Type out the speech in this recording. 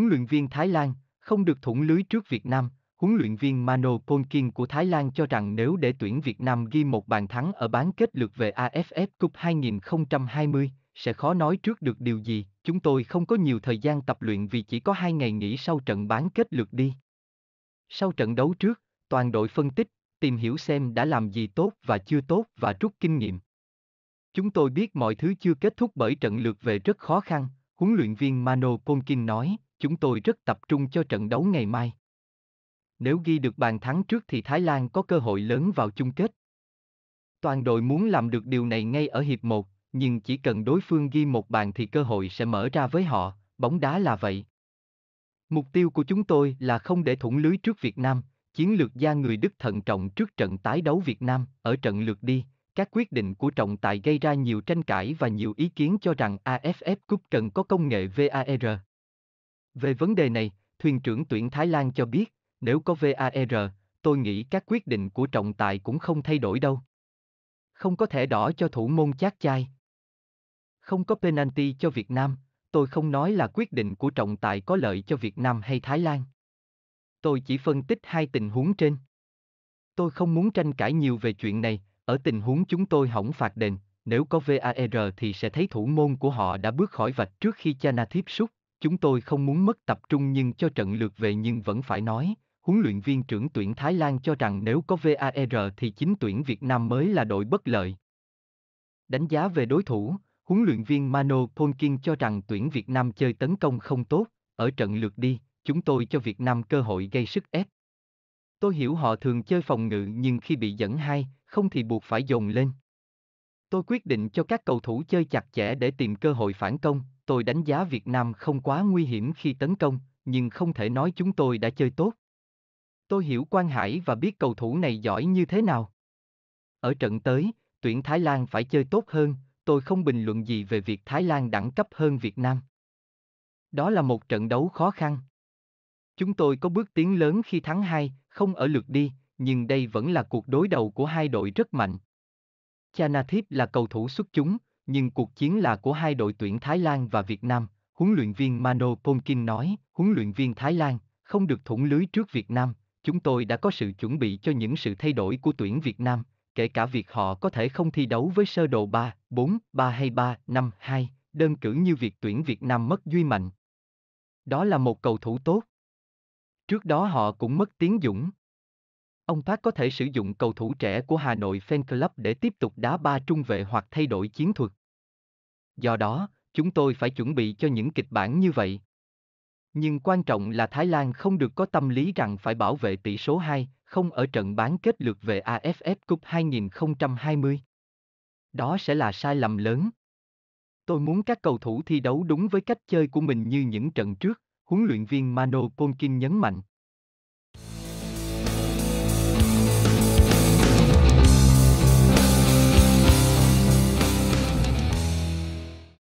huấn luyện viên Thái Lan, không được thủng lưới trước Việt Nam. Huấn luyện viên Mano Polkin của Thái Lan cho rằng nếu để tuyển Việt Nam ghi một bàn thắng ở bán kết lượt về AFF Cup 2020, sẽ khó nói trước được điều gì. Chúng tôi không có nhiều thời gian tập luyện vì chỉ có hai ngày nghỉ sau trận bán kết lượt đi. Sau trận đấu trước, toàn đội phân tích, tìm hiểu xem đã làm gì tốt và chưa tốt và rút kinh nghiệm. Chúng tôi biết mọi thứ chưa kết thúc bởi trận lượt về rất khó khăn, huấn luyện viên Mano Polkin nói, chúng tôi rất tập trung cho trận đấu ngày mai. Nếu ghi được bàn thắng trước thì Thái Lan có cơ hội lớn vào chung kết. Toàn đội muốn làm được điều này ngay ở hiệp 1, nhưng chỉ cần đối phương ghi một bàn thì cơ hội sẽ mở ra với họ, bóng đá là vậy. Mục tiêu của chúng tôi là không để thủng lưới trước Việt Nam, chiến lược gia người Đức thận trọng trước trận tái đấu Việt Nam, ở trận lượt đi, các quyết định của trọng tài gây ra nhiều tranh cãi và nhiều ý kiến cho rằng AFF Cup cần có công nghệ VAR. Về vấn đề này, thuyền trưởng tuyển Thái Lan cho biết, nếu có VAR, tôi nghĩ các quyết định của trọng tài cũng không thay đổi đâu. Không có thẻ đỏ cho thủ môn chát chai. Không có penalty cho Việt Nam, tôi không nói là quyết định của trọng tài có lợi cho Việt Nam hay Thái Lan. Tôi chỉ phân tích hai tình huống trên. Tôi không muốn tranh cãi nhiều về chuyện này, ở tình huống chúng tôi hỏng phạt đền, nếu có VAR thì sẽ thấy thủ môn của họ đã bước khỏi vạch trước khi Chana tiếp xúc, chúng tôi không muốn mất tập trung nhưng cho trận lượt về nhưng vẫn phải nói, huấn luyện viên trưởng tuyển Thái Lan cho rằng nếu có VAR thì chính tuyển Việt Nam mới là đội bất lợi. Đánh giá về đối thủ, huấn luyện viên Mano Polkin cho rằng tuyển Việt Nam chơi tấn công không tốt, ở trận lượt đi, chúng tôi cho Việt Nam cơ hội gây sức ép. Tôi hiểu họ thường chơi phòng ngự nhưng khi bị dẫn hai, không thì buộc phải dồn lên. Tôi quyết định cho các cầu thủ chơi chặt chẽ để tìm cơ hội phản công, tôi đánh giá Việt Nam không quá nguy hiểm khi tấn công, nhưng không thể nói chúng tôi đã chơi tốt. Tôi hiểu Quang Hải và biết cầu thủ này giỏi như thế nào. Ở trận tới, tuyển Thái Lan phải chơi tốt hơn, tôi không bình luận gì về việc Thái Lan đẳng cấp hơn Việt Nam. Đó là một trận đấu khó khăn. Chúng tôi có bước tiến lớn khi thắng hai, không ở lượt đi, nhưng đây vẫn là cuộc đối đầu của hai đội rất mạnh, Chanathip là cầu thủ xuất chúng, nhưng cuộc chiến là của hai đội tuyển Thái Lan và Việt Nam, huấn luyện viên Mano Polkin nói, huấn luyện viên Thái Lan, không được thủng lưới trước Việt Nam, chúng tôi đã có sự chuẩn bị cho những sự thay đổi của tuyển Việt Nam, kể cả việc họ có thể không thi đấu với sơ đồ 3, 4, 3 hay 3, 5, 2, đơn cử như việc tuyển Việt Nam mất Duy Mạnh. Đó là một cầu thủ tốt. Trước đó họ cũng mất Tiến Dũng. Ông Park có thể sử dụng cầu thủ trẻ của Hà Nội Fan Club để tiếp tục đá ba trung vệ hoặc thay đổi chiến thuật. Do đó, chúng tôi phải chuẩn bị cho những kịch bản như vậy. Nhưng quan trọng là Thái Lan không được có tâm lý rằng phải bảo vệ tỷ số 2, không ở trận bán kết lượt về AFF Cup 2020. Đó sẽ là sai lầm lớn. Tôi muốn các cầu thủ thi đấu đúng với cách chơi của mình như những trận trước, huấn luyện viên Mano Polkin nhấn mạnh.